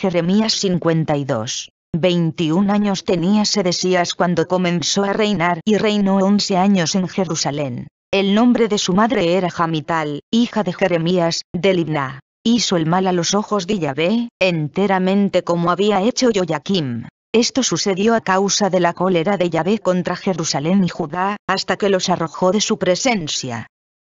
Jeremías 52. 21 años tenía Sedesías cuando comenzó a reinar y reinó 11 años en Jerusalén. El nombre de su madre era Jamital, hija de Jeremías, de Libna. Hizo el mal a los ojos de Yahvé, enteramente como había hecho Joaquim. Esto sucedió a causa de la cólera de Yahvé contra Jerusalén y Judá, hasta que los arrojó de su presencia.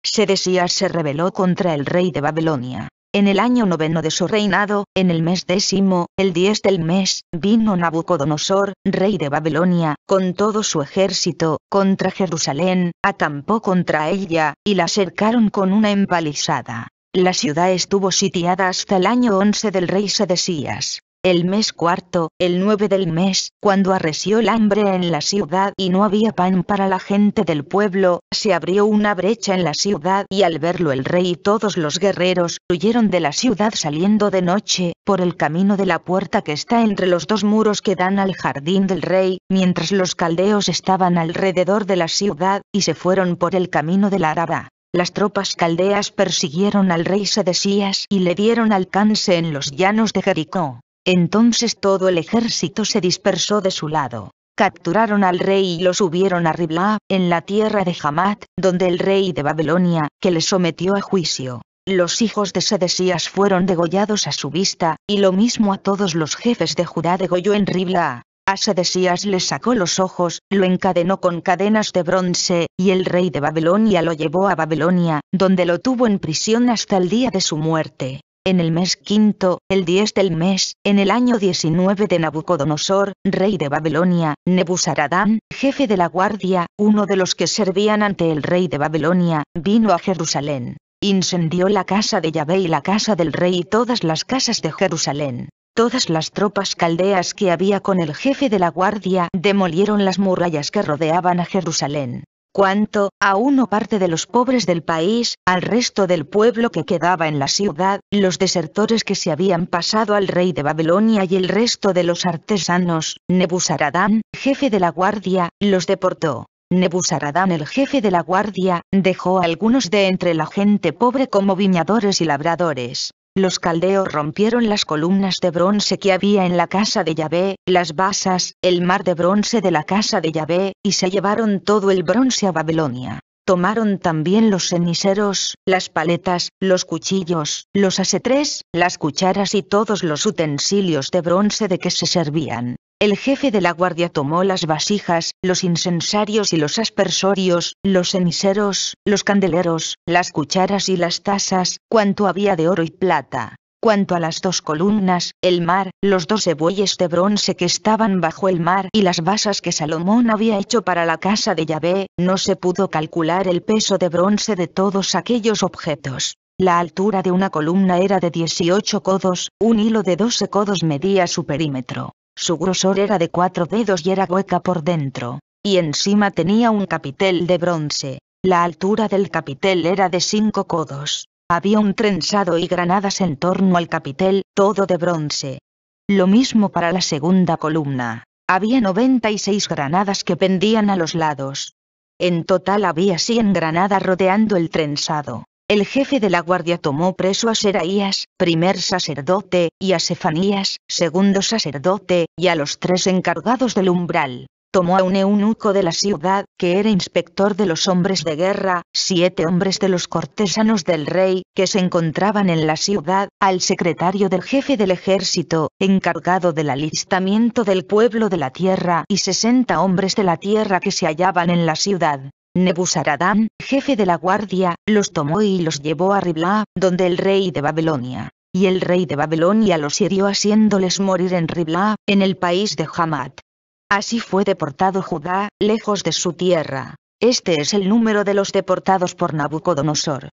Sedesías se rebeló contra el rey de Babilonia. En el año noveno de su reinado, en el mes décimo, el diez del mes, vino Nabucodonosor, rey de Babilonia, con todo su ejército, contra Jerusalén, atampó contra ella, y la cercaron con una empalizada. La ciudad estuvo sitiada hasta el año once del rey Sedesías. El mes cuarto, el 9 del mes, cuando arreció el hambre en la ciudad y no había pan para la gente del pueblo, se abrió una brecha en la ciudad y al verlo el rey y todos los guerreros huyeron de la ciudad saliendo de noche, por el camino de la puerta que está entre los dos muros que dan al jardín del rey, mientras los caldeos estaban alrededor de la ciudad, y se fueron por el camino de la Araba. Las tropas caldeas persiguieron al rey Sedesías y le dieron alcance en los llanos de Jericó. Entonces todo el ejército se dispersó de su lado. Capturaron al rey y lo subieron a Ribla, en la tierra de Hamat, donde el rey de Babilonia, que le sometió a juicio. Los hijos de Sedesías fueron degollados a su vista, y lo mismo a todos los jefes de Judá degolló en Ribla. A Sedesías le sacó los ojos, lo encadenó con cadenas de bronce, y el rey de Babilonia lo llevó a Babilonia, donde lo tuvo en prisión hasta el día de su muerte en el mes quinto, el diez del mes, en el año 19 de Nabucodonosor, rey de Babilonia, Nebuzaradán, jefe de la guardia, uno de los que servían ante el rey de Babilonia, vino a Jerusalén. Incendió la casa de Yahvé y la casa del rey y todas las casas de Jerusalén. Todas las tropas caldeas que había con el jefe de la guardia demolieron las murallas que rodeaban a Jerusalén cuanto, a uno parte de los pobres del país, al resto del pueblo que quedaba en la ciudad, los desertores que se habían pasado al rey de Babilonia y el resto de los artesanos, Nebuzaradán, jefe de la guardia, los deportó. Nebuzaradán el jefe de la guardia, dejó a algunos de entre la gente pobre como viñadores y labradores. Los caldeos rompieron las columnas de bronce que había en la casa de Yahvé, las basas, el mar de bronce de la casa de Yahvé, y se llevaron todo el bronce a Babilonia. Tomaron también los ceniceros, las paletas, los cuchillos, los asetres, las cucharas y todos los utensilios de bronce de que se servían. El jefe de la guardia tomó las vasijas, los incensarios y los aspersorios, los ceniceros, los candeleros, las cucharas y las tazas, cuanto había de oro y plata. Cuanto a las dos columnas, el mar, los doce bueyes de bronce que estaban bajo el mar y las basas que Salomón había hecho para la casa de Yahvé, no se pudo calcular el peso de bronce de todos aquellos objetos. La altura de una columna era de 18 codos, un hilo de 12 codos medía su perímetro. Su grosor era de cuatro dedos y era hueca por dentro, y encima tenía un capitel de bronce. La altura del capitel era de cinco codos. Había un trenzado y granadas en torno al capitel, todo de bronce. Lo mismo para la segunda columna. Había 96 granadas que pendían a los lados. En total había 100 granadas rodeando el trenzado el jefe de la guardia tomó preso a Seraías, primer sacerdote, y a Sefanías, segundo sacerdote, y a los tres encargados del umbral. Tomó a un eunuco de la ciudad, que era inspector de los hombres de guerra, siete hombres de los cortesanos del rey, que se encontraban en la ciudad, al secretario del jefe del ejército, encargado del alistamiento del pueblo de la tierra, y sesenta hombres de la tierra que se hallaban en la ciudad Nebuzaradán, jefe de la guardia, los tomó y los llevó a Ribla, donde el rey de Babilonia. Y el rey de Babilonia los hirió haciéndoles morir en Ribla, en el país de Hamat. Así fue deportado Judá, lejos de su tierra. Este es el número de los deportados por Nabucodonosor.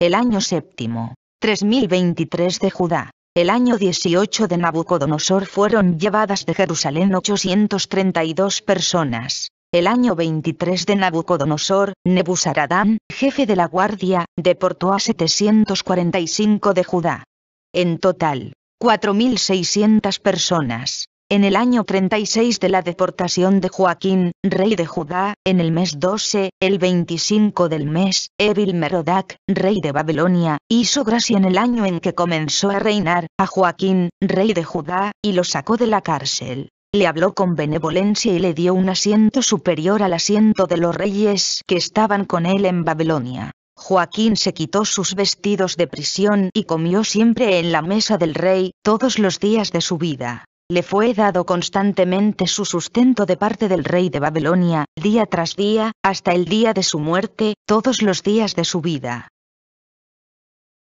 El año séptimo, 3023 de Judá. El año 18 de Nabucodonosor fueron llevadas de Jerusalén 832 personas, el año 23 de Nabucodonosor, Nebuzaradán, jefe de la guardia, deportó a 745 de Judá. En total, 4.600 personas. En el año 36 de la deportación de Joaquín, rey de Judá, en el mes 12, el 25 del mes, Evil Merodac, rey de Babilonia, hizo gracia en el año en que comenzó a reinar, a Joaquín, rey de Judá, y lo sacó de la cárcel le habló con benevolencia y le dio un asiento superior al asiento de los reyes que estaban con él en Babilonia. Joaquín se quitó sus vestidos de prisión y comió siempre en la mesa del rey, todos los días de su vida. Le fue dado constantemente su sustento de parte del rey de Babilonia, día tras día, hasta el día de su muerte, todos los días de su vida.